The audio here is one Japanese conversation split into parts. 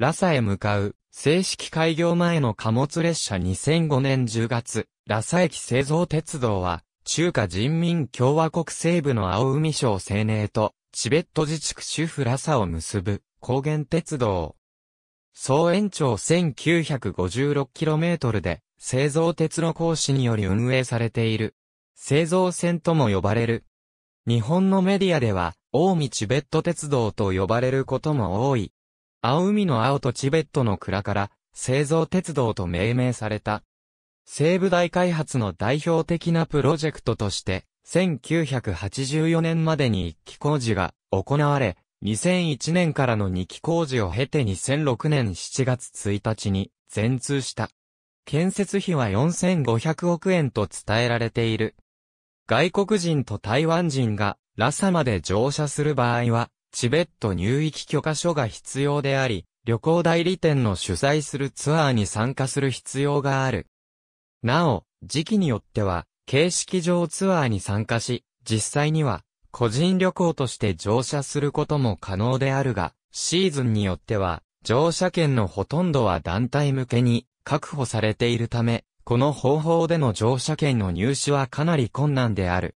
ラサへ向かう、正式開業前の貨物列車2005年10月、ラサ駅製造鉄道は、中華人民共和国西部の青海省青年と、チベット自治区主婦ラサを結ぶ、高原鉄道。総延長 1956km で、製造鉄路講師により運営されている。製造線とも呼ばれる。日本のメディアでは、近見チベット鉄道と呼ばれることも多い。青海の青とチベットの蔵から製造鉄道と命名された。西部大開発の代表的なプロジェクトとして、1984年までに1期工事が行われ、2001年からの2期工事を経て2006年7月1日に全通した。建設費は4500億円と伝えられている。外国人と台湾人がラサまで乗車する場合は、チベット入域許可書が必要であり、旅行代理店の主催するツアーに参加する必要がある。なお、時期によっては、形式上ツアーに参加し、実際には、個人旅行として乗車することも可能であるが、シーズンによっては、乗車券のほとんどは団体向けに確保されているため、この方法での乗車券の入手はかなり困難である。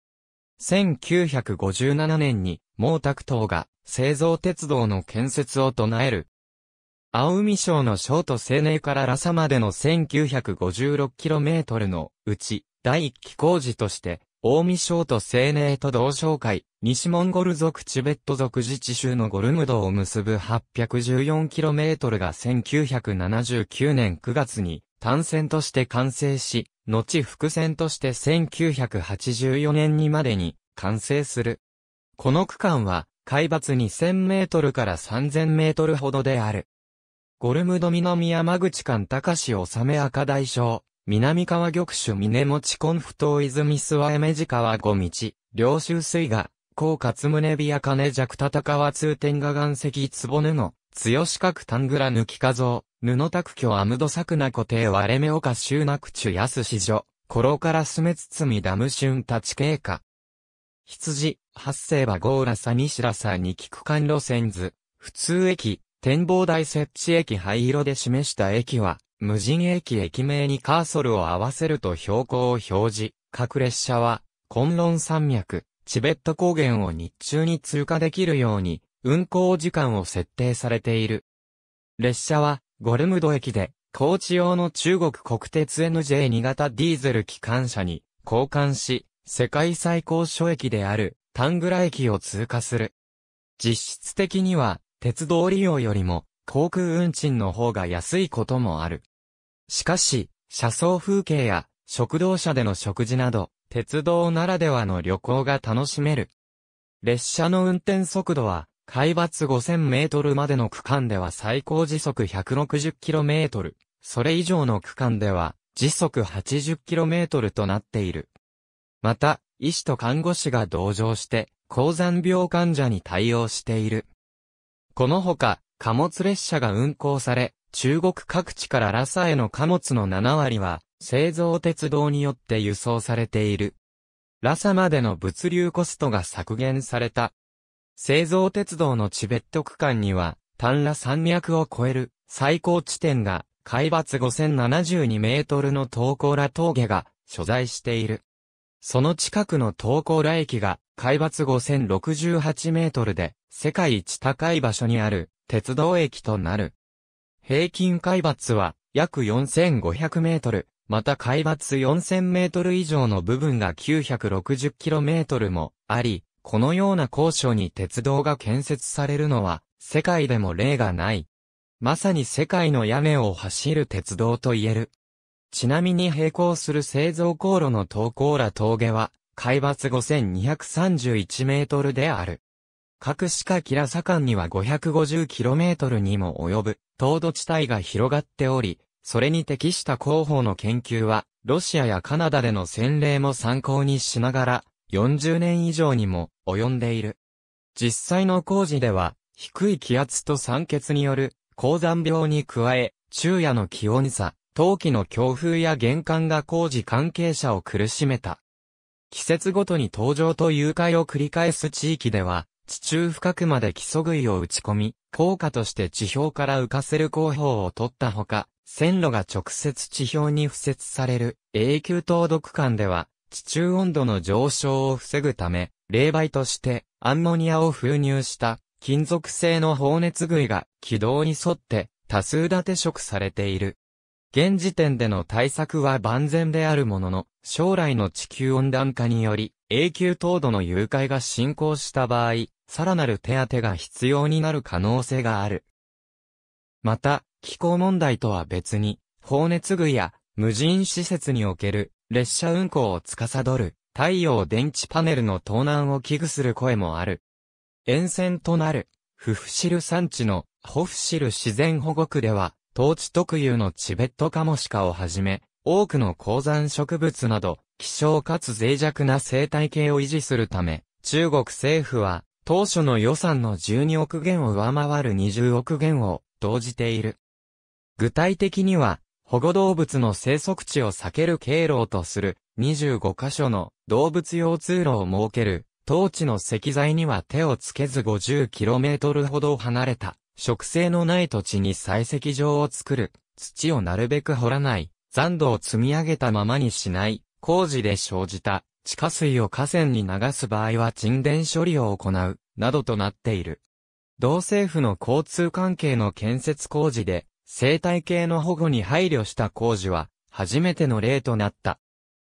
1957年に毛沢東が製造鉄道の建設を唱える。青海省の省都青年からラサまでの 1956km のうち、第一期工事として、大海省都青年と同省会、西モンゴル族チベット族自治州のゴルムドを結ぶ 814km が1979年9月に単線として完成し、後複線として1984年にまでに完成する。この区間は海抜2000メートルから3000メートルほどである。ゴルムドミ南山口間高志治赤大将、南川玉種峰持コンフ島泉諏訪目地川五道、領州水が、高勝宗美や金弱田高は通天河岩石壺布、強四角タングラ抜き画像、布卓居アムド作な固定割れ目岡周なく安ゅやすコロからすめつつみダム春立ち経過。羊、発生馬ゴーラサニシラサに菊間路線図、普通駅、展望台設置駅灰色で示した駅は、無人駅駅名にカーソルを合わせると標高を表示、各列車は、コンロン山脈、チベット高原を日中に通過できるように、運行時間を設定されている。列車は、ゴルムド駅で、高知用の中国国鉄 NJ2 型ディーゼル機関車に、交換し、世界最高所駅であるタングラ駅を通過する。実質的には、鉄道利用よりも、航空運賃の方が安いこともある。しかし、車窓風景や、食堂車での食事など、鉄道ならではの旅行が楽しめる。列車の運転速度は、海抜5000メートルまでの区間では最高時速160キロメートル、それ以上の区間では、時速80キロメートルとなっている。また、医師と看護師が同乗して、高山病患者に対応している。このほか、貨物列車が運行され、中国各地からラサへの貨物の7割は、製造鉄道によって輸送されている。ラサまでの物流コストが削減された。製造鉄道のチベット区間には、単羅山脈を超える最高地点が海抜5072メートルの東高羅峠が所在している。その近くの東高羅駅が海抜5068メートルで世界一高い場所にある鉄道駅となる。平均海抜は約4500メートル、また海抜4000メートル以上の部分が960キロメートルもあり、このような高所に鉄道が建設されるのは世界でも例がない。まさに世界の屋根を走る鉄道と言える。ちなみに並行する製造航路の東高羅峠は、海抜5231メートルである。各歯下キラ左間には5 5 0トルにも及ぶ、凍土地帯が広がっており、それに適した広報の研究は、ロシアやカナダでの洗礼も参考にしながら、40年以上にも及んでいる。実際の工事では、低い気圧と酸欠による高山病に加え、昼夜の気温差、冬季の強風や玄関が工事関係者を苦しめた。季節ごとに登場と誘拐を繰り返す地域では、地中深くまで基礎杭を打ち込み、効果として地表から浮かせる工法を取ったほか、線路が直接地表に付設される永久凍毒管では、地中温度の上昇を防ぐため、冷媒としてアンモニアを封入した金属製の放熱杭が軌道に沿って多数立て食されている。現時点での対策は万全であるものの、将来の地球温暖化により、永久凍土の誘拐が進行した場合、さらなる手当が必要になる可能性がある。また、気候問題とは別に、放熱具や無人施設における列車運行を司る太陽電池パネルの盗難を危惧する声もある。沿線となる、フフシル山地のホフシル自然保護区では、当地特有のチベットカモシカをはじめ、多くの鉱山植物など、希少かつ脆弱な生態系を維持するため、中国政府は、当初の予算の12億元を上回る20億元を投じている。具体的には、保護動物の生息地を避ける経路とする25カ所の動物用通路を設ける、当地の石材には手をつけず 50km ほど離れた植生のない土地に採石場を作る、土をなるべく掘らない、残土を積み上げたままにしない、工事で生じた、地下水を河川に流す場合は沈殿処理を行う、などとなっている。同政府の交通関係の建設工事で、生態系の保護に配慮した工事は、初めての例となった。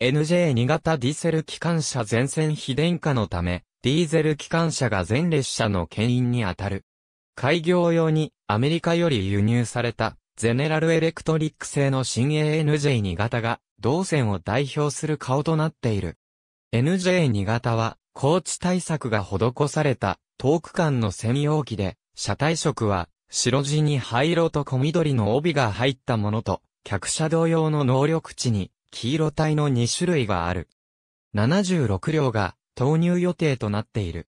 NJ2 型ディゼル機関車全線非電化のため、ディーゼル機関車が全列車の牽引にあたる。開業用にアメリカより輸入されたゼネラルエレクトリック製の新 ANJ2 型が同線を代表する顔となっている。NJ2 型は高地対策が施された遠く間の専用機で車体色は白地に灰色と小緑の帯が入ったものと客車同様の能力値に黄色体の2種類がある。76両が投入予定となっている。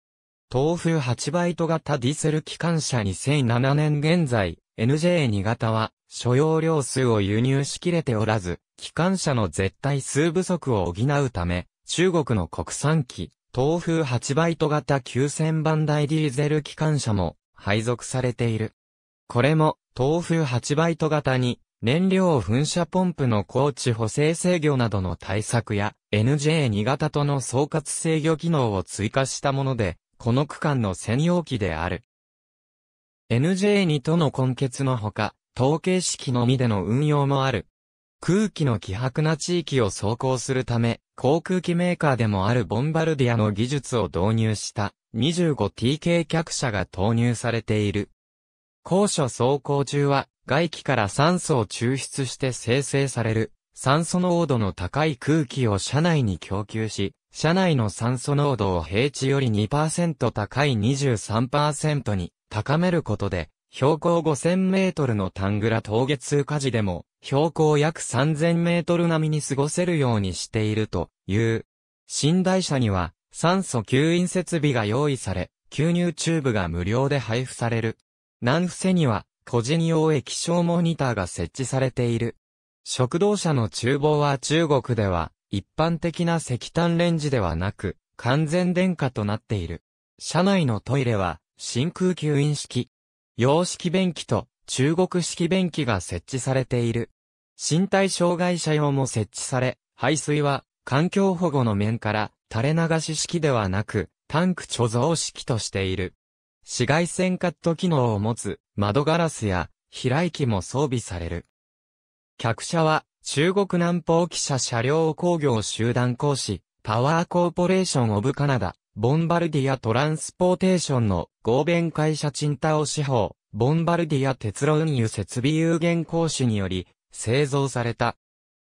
東風8バイト型ディセル機関車2007年現在、NJ2 型は、所要量数を輸入しきれておらず、機関車の絶対数不足を補うため、中国の国産機、東風8バイト型9000番台ディーゼル機関車も、配属されている。これも、東風8バイト型に、燃料噴射ポンプの高地補正制御などの対策や、NJ2 型との総括制御機能を追加したもので、この区間の専用機である。NJ2 との根結のほか、統計式のみでの運用もある。空気の希薄な地域を走行するため、航空機メーカーでもあるボンバルディアの技術を導入した 25TK 客車が投入されている。高所走行中は外気から酸素を抽出して生成される酸素濃度の高い空気を車内に供給し、車内の酸素濃度を平地より2%高い23%に高めることで、標高5000メートルのタングラ峠通過時でも、標高約3000メートル並みに過ごせるようにしているという。寝台車には、酸素吸引設備が用意され、吸入チューブが無料で配布される。南伏には、個人用液晶モニターが設置されている。食堂車の厨房は中国では、一般的な石炭レンジではなく、完全電化となっている。車内のトイレは、真空吸引式、洋式便器と中国式便器が設置されている。身体障害者用も設置され、排水は環境保護の面から垂れ流し式ではなく、タンク貯蔵式としている。紫外線カット機能を持つ窓ガラスや開き機も装備される。客車は中国南方記者車両工業集団講師、パワーコーポレーションオブカナダ、ボンバルディアトランスポーテーションの合弁会社チンタオ司法、ボンバルディア鉄路運輸設備有限講師により製造された。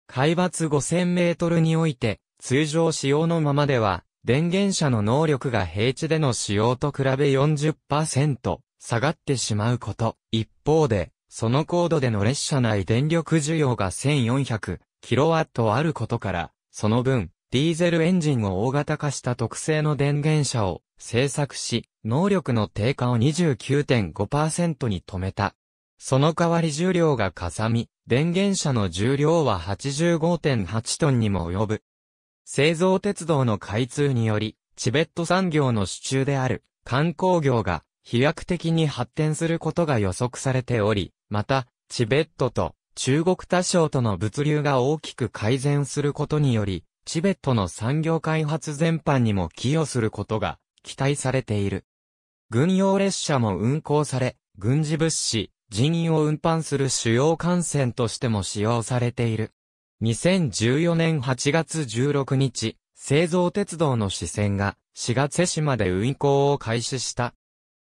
海抜5000メートルにおいて、通常使用のままでは、電源車の能力が平地での使用と比べ40%下がってしまうこと。一方で、その高度での列車内電力需要が 1400kW あることから、その分、ディーゼルエンジンを大型化した特性の電源車を製作し、能力の低下を29.5%に止めた。その代わり重量がかさみ、電源車の重量は85.8トンにも及ぶ。製造鉄道の開通により、チベット産業の支柱である観光業が飛躍的に発展することが予測されており、また、チベットと中国多省との物流が大きく改善することにより、チベットの産業開発全般にも寄与することが期待されている。軍用列車も運行され、軍事物資、人員を運搬する主要幹線としても使用されている。2014年8月16日、製造鉄道の支線が、4月市島で運行を開始した。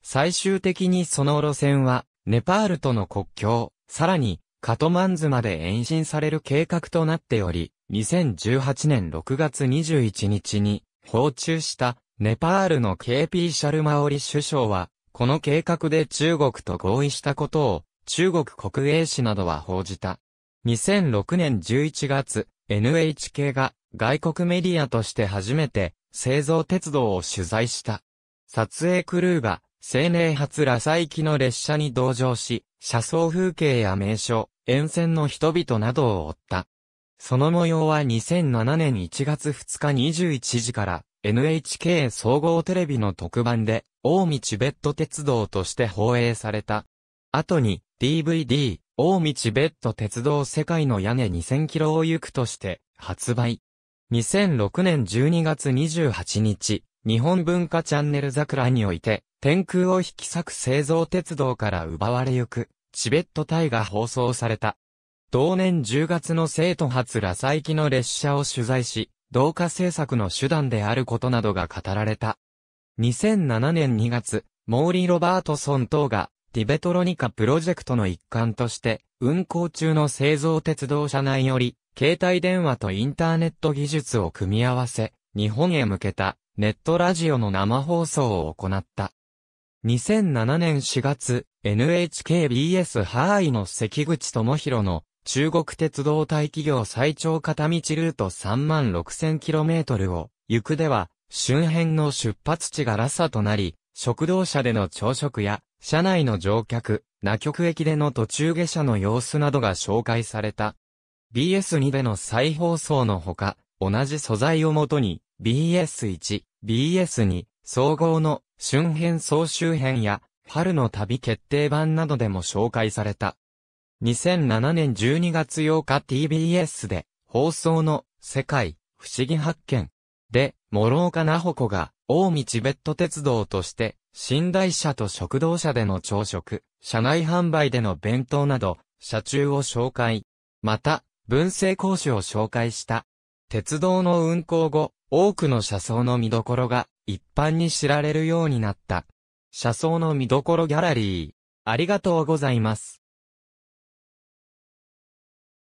最終的にその路線は、ネパールとの国境、さらに、カトマンズまで延伸される計画となっており、2018年6月21日に、訪中したネパールの KP シャルマオリ首相は、この計画で中国と合意したことを、中国国営紙などは報じた。2006年11月、NHK が外国メディアとして初めて、製造鉄道を取材した。撮影クルーが青年発羅西機の列車に同乗し、車窓風景や名所、沿線の人々などを追った。その模様は2007年1月2日21時から NHK 総合テレビの特番で、大道チベット鉄道として放映された。後に DVD、大道チベット鉄道世界の屋根2000キロを行くとして発売。2006年12月28日、日本文化チャンネル桜において、天空を引き裂く製造鉄道から奪われゆく、チベット隊が放送された。同年10月の生徒発サイキの列車を取材し、同化政策の手段であることなどが語られた。2007年2月、モーリー・ロバートソン等が、ティベトロニカプロジェクトの一環として、運行中の製造鉄道車内より、携帯電話とインターネット技術を組み合わせ、日本へ向けた、ネットラジオの生放送を行った。2007年4月、NHKBS ハーイの関口智弘の中国鉄道大企業最長片道ルート3 6 0 0 0トルを、行くでは、周辺の出発地がラサとなり、食堂車での朝食や、車内の乗客、那局駅での途中下車の様子などが紹介された。BS2 での再放送のほか、同じ素材をもとに、BS1、BS2、総合の春編総集編や春の旅決定版などでも紹介された。2007年12月8日 TBS で放送の世界不思議発見で諸岡奈穂子が大見チベット鉄道として寝台車と食堂車での朝食、車内販売での弁当など車中を紹介。また文政講師を紹介した。鉄道の運行後、多くの車窓の見どころが一般に知られるようになった。車窓の見どころギャラリー。ありがとうございます。